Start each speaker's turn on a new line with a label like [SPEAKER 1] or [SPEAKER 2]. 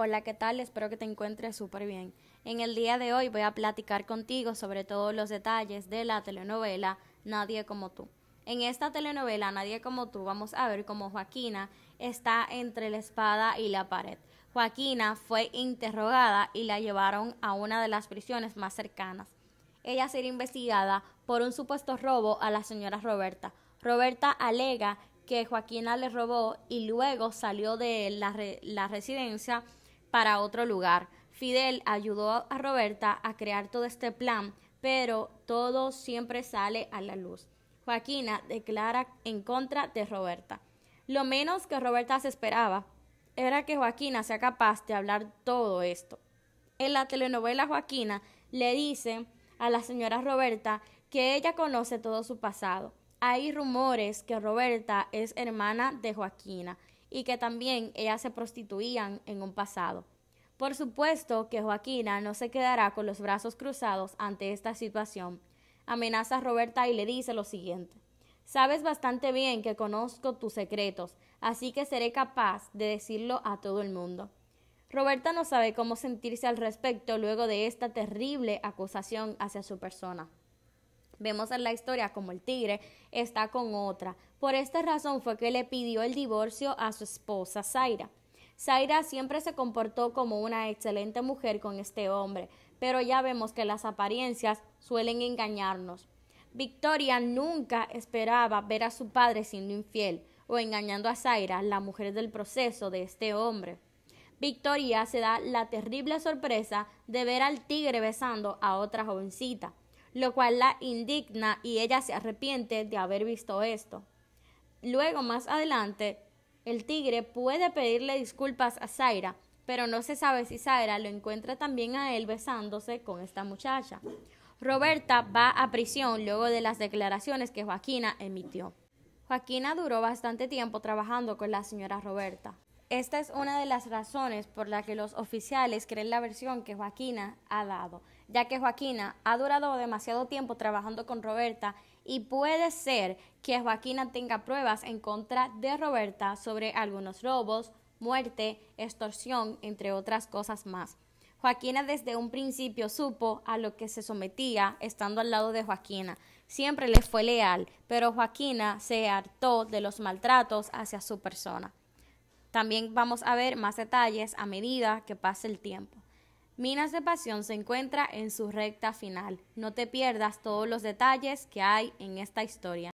[SPEAKER 1] Hola, ¿qué tal? Espero que te encuentres súper bien. En el día de hoy voy a platicar contigo sobre todos los detalles de la telenovela Nadie como tú. En esta telenovela Nadie como tú vamos a ver cómo Joaquina está entre la espada y la pared. Joaquina fue interrogada y la llevaron a una de las prisiones más cercanas. Ella será investigada por un supuesto robo a la señora Roberta. Roberta alega que Joaquina le robó y luego salió de la residencia para otro lugar. Fidel ayudó a Roberta a crear todo este plan, pero todo siempre sale a la luz. Joaquina declara en contra de Roberta. Lo menos que Roberta se esperaba era que Joaquina sea capaz de hablar todo esto. En la telenovela Joaquina le dice a la señora Roberta que ella conoce todo su pasado. Hay rumores que Roberta es hermana de Joaquina y que también ellas se prostituían en un pasado. Por supuesto que Joaquina no se quedará con los brazos cruzados ante esta situación. Amenaza a Roberta y le dice lo siguiente. Sabes bastante bien que conozco tus secretos, así que seré capaz de decirlo a todo el mundo. Roberta no sabe cómo sentirse al respecto luego de esta terrible acusación hacia su persona. Vemos en la historia como el tigre está con otra. Por esta razón fue que le pidió el divorcio a su esposa Zaira. Zaira siempre se comportó como una excelente mujer con este hombre, pero ya vemos que las apariencias suelen engañarnos. Victoria nunca esperaba ver a su padre siendo infiel o engañando a Zaira, la mujer del proceso de este hombre. Victoria se da la terrible sorpresa de ver al tigre besando a otra jovencita lo cual la indigna y ella se arrepiente de haber visto esto. Luego, más adelante, el tigre puede pedirle disculpas a Zaira, pero no se sabe si Zaira lo encuentra también a él besándose con esta muchacha. Roberta va a prisión luego de las declaraciones que Joaquina emitió. Joaquina duró bastante tiempo trabajando con la señora Roberta. Esta es una de las razones por la que los oficiales creen la versión que Joaquina ha dado ya que Joaquina ha durado demasiado tiempo trabajando con Roberta y puede ser que Joaquina tenga pruebas en contra de Roberta sobre algunos robos, muerte, extorsión, entre otras cosas más. Joaquina desde un principio supo a lo que se sometía estando al lado de Joaquina. Siempre le fue leal, pero Joaquina se hartó de los maltratos hacia su persona. También vamos a ver más detalles a medida que pase el tiempo. Minas de Pasión se encuentra en su recta final. No te pierdas todos los detalles que hay en esta historia.